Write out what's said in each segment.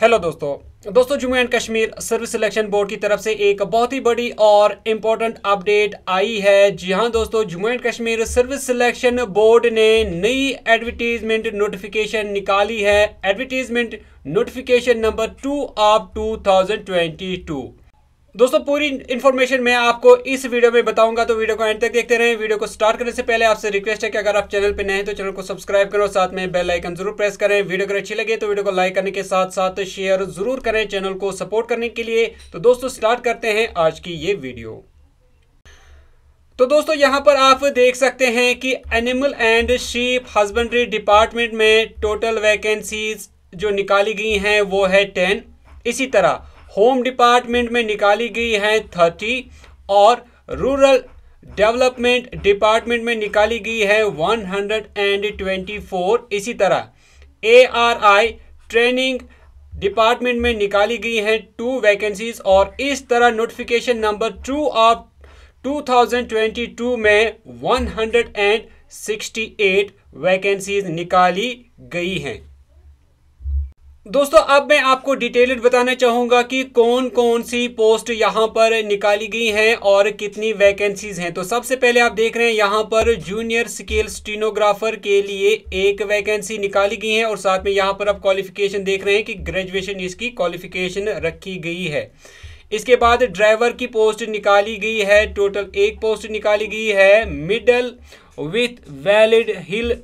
hello दोस्तों दोस्तों Jammu and Kashmir service selection board की तरफ से एक बहुत ही बड़ी और इम्पोर्टेंट अपडेट आई है जी हाँ दोस्तों Jammu and Kashmir service selection board ने नई एडवर्टीजमेंट नोटिफिकेशन निकाली है advertisement notification number two of 2022 दोस्तों पूरी इन्फॉर्मेशन मैं आपको इस वीडियो में बताऊंगा तो वीडियो को एंड तक देखते रहें वीडियो को स्टार्ट करने से पहले आपसे रिक्वेस्ट है कि अगर आप चैनल पर नए हैं तो चैनल को सब्सक्राइब करें और साथ में बेल आइकन जरूर प्रेस करें वीडियो अगर अच्छी लगे तो वीडियो को लाइक करने के साथ साथ शेयर जरूर करें चैनल को सपोर्ट करने के लिए तो दोस्तों स्टार्ट करते हैं आज की ये वीडियो तो दोस्तों यहाँ पर आप देख सकते हैं कि animal and sheep husbandry department में टोटल वैकेंसीज जो निकाली गई हैं वो है टेन इसी तरह होम डिपार्टमेंट में निकाली गई है थर्टी और रूरल डेवलपमेंट डिपार्टमेंट में निकाली गई है one hundred and twenty four इसी तरह A R I training department में निकाली गई हैं टू वैकेंसीज और इस तरह नोटिफिकेशन नंबर टू ऑफ 2022 में 168 वैकेंसीज निकाली गई हैं दोस्तों अब मैं आपको डिटेल बताना चाहूँगा कि कौन कौन सी पोस्ट यहाँ पर निकाली गई हैं और कितनी वैकेंसीज हैं तो सबसे पहले आप देख रहे हैं यहाँ पर जूनियर स्केल स्टीनोग्राफर के लिए एक वैकेंसी निकाली गई है और साथ में यहाँ पर आप क्वालिफिकेशन देख रहे हैं कि ग्रेजुएशन इसकी क्वालिफिकेशन रखी गई है इसके बाद ड्राइवर की पोस्ट निकाली गई है टोटल एक पोस्ट निकाली गई है middle with valid hill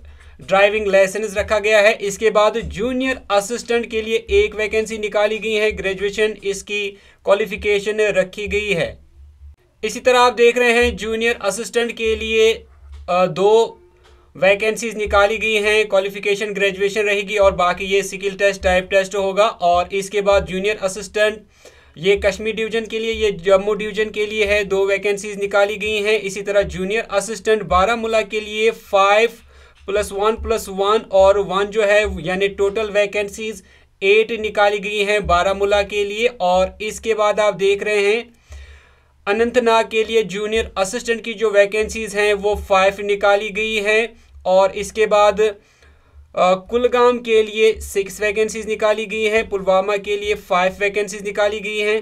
driving licence रखा गया है इसके बाद जूनियर असिस्टेंट के लिए एक वैकेंसी निकाली गई है ग्रेजुएशन इसकी क्वालिफिकेशन रखी गई है इसी तरह आप देख रहे हैं जूनियर असिस्टेंट के लिए दो वैकेंसीज निकाली गई हैं क्वालिफिकेशन ग्रेजुएशन रहेगी और बाकी ये स्किल टेस्ट टाइप टेस्ट होगा और इसके बाद जूनियर असिस्टेंट ये कश्मीर डिवीजन के लिए ये जम्मू डिवीजन के लिए है दो वैकेंसीज निकाली गई हैं इसी तरह जूनियर असिस्टेंट बारामूला के लिए five plus one plus one और वन जो है यानी टोटल वैकेंसीज एट निकाली गई हैं बारामूला के लिए और इसके बाद आप देख रहे हैं अनंतनाग के लिए जूनियर असिस्टेंट की जो वैकेंसीज़ हैं वो फाइव निकाली गई हैं और इसके बाद कुलगाम के लिए सिक्स वैकेंसीज़ निकाली गई हैं पुलवामा के लिए फाइव वैकेंसीज़ निकाली गई हैं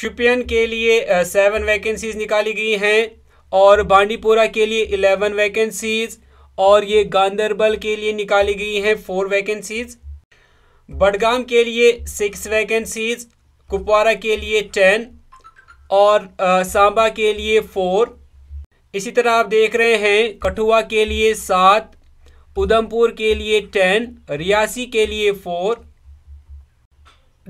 शुपियन के लिए सेवन वैकेंसीज़ निकाली गई हैं और बांडीपोरा के लिए इलेवन वैकेंसीज़ और ये गांधरबल के लिए निकाली गई हैं फोर वैकेंसीज बडगाम के लिए सिक्स वैकेंसीज कुपवारा के लिए टेन और सांबा के लिए फोर इसी तरह आप देख रहे हैं कठुआ के लिए सात उधमपुर के लिए टेन रियासी के लिए फोर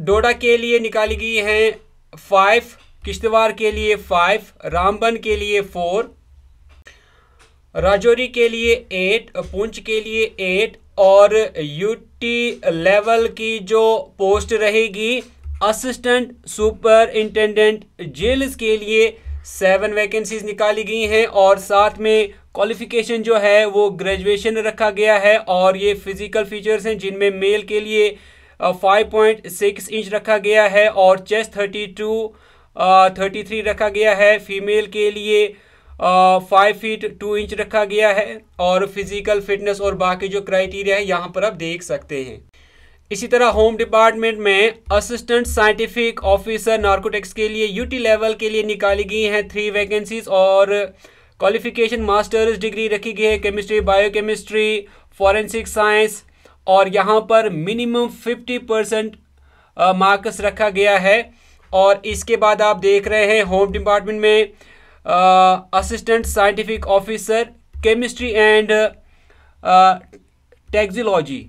डोडा के लिए निकाली गई हैं फाइव किश्तवाड़ के लिए फाइव रामबन के लिए फोर राजौरी के लिए एट पूंछ के लिए एट और यूटी लेवल की जो पोस्ट रहेगी असिस्टेंट सुपरिंटेंडेंट जेल्स के लिए सेवन वैकेंसीज निकाली गई हैं और साथ में क्वालिफिकेशन जो है वो ग्रेजुएशन रखा गया है और ये फिजिकल फीचर्स हैं जिनमें मेल के लिए फाइव पॉइंट सिक्स इंच रखा गया है और chest thirty two thirty three रखा गया है फीमेल के लिए फाइव फीट टू इंच रखा गया है और फिजिकल फिटनेस और बाकी जो क्राइटेरिया है यहाँ पर आप देख सकते हैं इसी तरह होम डिपार्टमेंट में असिस्टेंट साइंटिफिक ऑफिसर नार्कोटिक्स के लिए यूटी लेवल के लिए निकाली गई हैं थ्री वैकेंसीज और क्वालिफिकेशन मास्टर्स डिग्री रखी गई है केमिस्ट्री बायोकेमिस्ट्री फॉरेंसिक साइंस और यहाँ पर मिनिमम फिफ्टी परसेंट मार्क्स रखा गया है और इसके बाद आप देख रहे हैं होम डिपार्टमेंट में assistant scientific officer chemistry and toxicology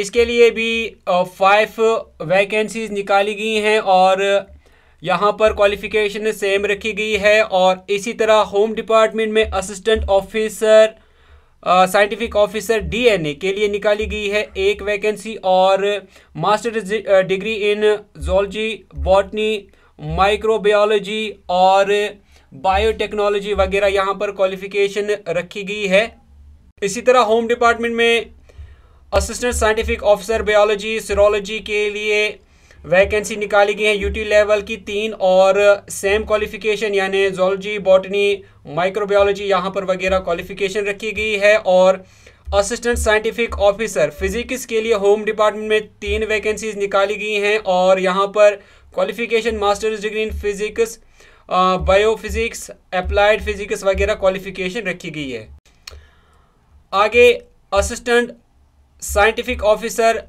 इसके लिए भी फाइव uh, वैकेंसीज निकाली गई हैं और uh, यहाँ पर क्वालिफ़िकेशन सेम रखी गई है और इसी तरह होम डिपार्टमेंट में assistant officer scientific officer DNA के लिए निकाली गई है एक वैकेंसी और master degree in zoology botany microbiology और बायोटेक्नोलॉजी वगैरह यहाँ पर क्वालिफिकेशन रखी गई है इसी तरह होम डिपार्टमेंट में assistant scientific officer biology serology के लिए वैकेंसी निकाली गई है यूटी लेवल की तीन और सेम क्वालिफिकेशन यानी जोलॉजी बॉटनी माइक्रोबायोलॉजी यहाँ पर वगैरह क्वालिफिकेशन रखी गई है और असिस्टेंट साइंटिफिक ऑफिसर फिजिक्स के लिए होम डिपार्टमेंट में तीन वैकेंसीज निकाली गई हैं और यहाँ पर qualification masters degree in physics biophysics applied physics वगैरह क्वालिफिकेशन रखी गई है आगे असिस्टेंट साइंटिफिक ऑफिसर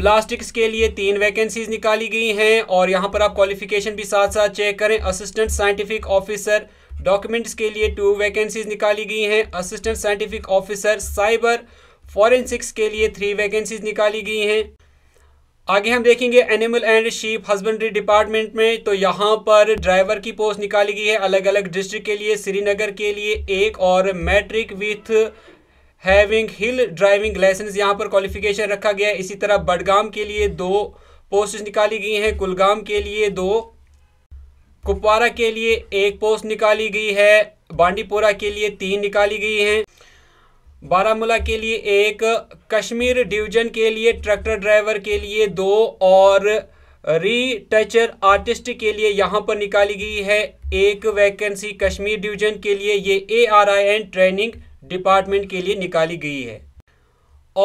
ब्लास्टिक्स के लिए तीन वैकेंसीज निकाली गई हैं और यहाँ पर आप क्वालिफिकेशन भी साथ साथ चेक करें असिस्टेंट साइंटिफिक ऑफिसर डॉक्यूमेंट्स के लिए टू वैकेंसीज निकाली गई हैं assistant scientific officer cyber forensics के लिए थ्री वैकेंसीज निकाली गई हैं आगे हम देखेंगे animal and sheep husbandry department में तो यहाँ पर ड्राइवर की पोस्ट निकाली गई है अलग अलग डिस्ट्रिक्ट के लिए श्रीनगर के लिए एक और matric with having hill driving licence यहाँ पर क्वालिफिकेशन रखा गया है इसी तरह बडगाम के लिए दो पोस्ट निकाली गई हैं कुलगाम के लिए दो कुपवारा के लिए एक पोस्ट निकाली गई है बांडीपोरा के लिए तीन निकाली गई हैं बारामूला के लिए एक कश्मीर डिवीजन के लिए ट्रैक्टर ड्राइवर के लिए दो और रीटचर आर्टिस्ट के लिए यहाँ पर निकाली गई है एक वैकेंसी कश्मीर डिवीजन के लिए ये A R I and training department के लिए निकाली गई है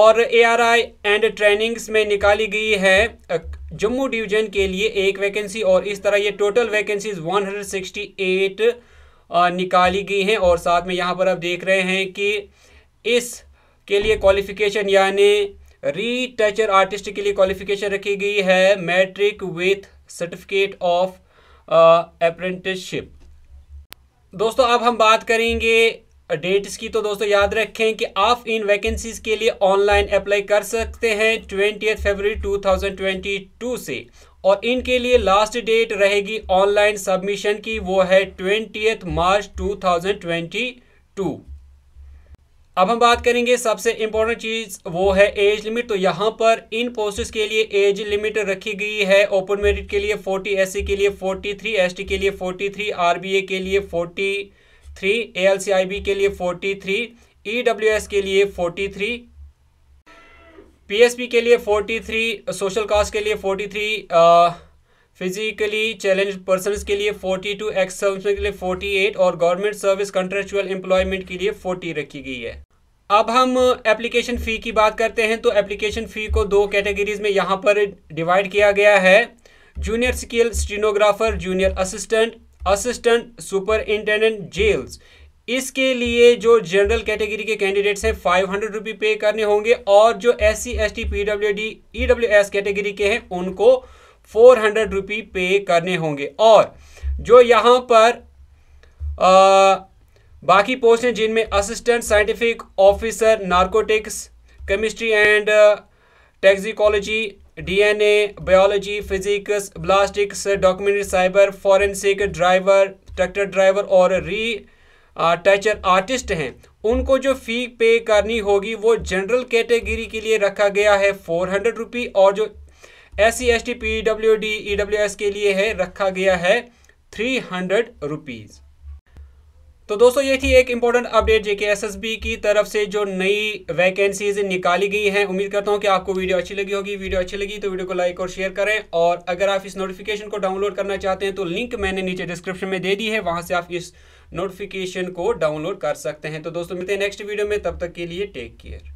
और A R I and trainings में निकाली गई है जम्मू डिवीजन के लिए एक वैकेंसी और इस तरह ये टोटल वैकेंसीज 168 निकाली गई हैं और साथ में यहाँ पर आप देख रहे हैं कि इस के लिए क्वालिफिकेशन यानी रीटचर आर्टिस्ट के लिए क्वालिफिकेशन रखी गई है matric with certificate of apprenticeship दोस्तों अब हम बात करेंगे डेट्स की तो दोस्तों याद रखें कि आप इन वैकेंसीज के लिए ऑनलाइन अप्लाई कर सकते हैं ट्वेंटी फरवरी 2022 से और इनके लिए लास्ट डेट रहेगी ऑनलाइन सबमिशन की वो है ट्वेंटी मार्च 2022 अब हम बात करेंगे सबसे इम्पोर्टेंट चीज़ वो है एज लिमिट तो यहाँ पर इन पोस्ट के लिए एज लिमिट रखी गई है ओपन मेरिट के लिए 40 एस के लिए 43 एस के लिए 43 आर के लिए 43 बी के लिए 43 एस e के लिए 43 पी के लिए 43 सोशल कास्ट के लिए 43 थ्री फिजिकली चैलेंज पर्सन के लिए फोर्टी टू एक्स सर्विस के लिए फोर्टी एट और गवर्नमेंट सर्विस कंट्रेक्चुअल एम्प्लॉयमेंट के लिए फोर्टी रखी गई है अब हम एप्लीकेशन फ़ी की बात करते हैं तो एप्लीकेशन फ़ी को दो कैटेगरीज में यहाँ पर डिवाइड किया गया है junior skill stenographer junior assistant assistant superintendent jails इसके लिए जो जनरल कैटेगरी के कैंडिडेट्स हैं फाइव हंड्रेड रुपी पे करने होंगे और जो S C S T P W D E W S category के हैं उनको फोर हंड्रेड रुपी पे करने होंगे और जो यहाँ पर आ, बाकी पोस्ट हैं जिनमें assistant scientific officer narcotics chemistry and toxicology DNA biology physics ballistics documentary cyber forensic driver tractor driver और री टचर आर्टिस्ट हैं उनको जो फ़ी पे करनी होगी वो जनरल कैटेगरी के लिए रखा गया है फोर हंड्रेड रुपी और जो S C S T P W D E W S के लिए है रखा गया है थ्री हंड्रेड रुपीज़ तो दोस्तों ये थी एक इंपॉर्टेंट अपडेट जेके एसएसबी की तरफ से जो नई वैकेंसीज निकाली गई हैं उम्मीद करता हूँ कि आपको वीडियो अच्छी लगी होगी वीडियो अच्छी लगी तो वीडियो को लाइक और शेयर करें और अगर आप इस नोटिफिकेशन को डाउनलोड करना चाहते हैं तो लिंक मैंने नीचे डिस्क्रिप्शन में दे दी है वहाँ से आप इस नोटिफिकेशन को डाउनलोड कर सकते हैं तो दोस्तों मिलते हैं नेक्स्ट वीडियो में तब तक के लिए टेक केयर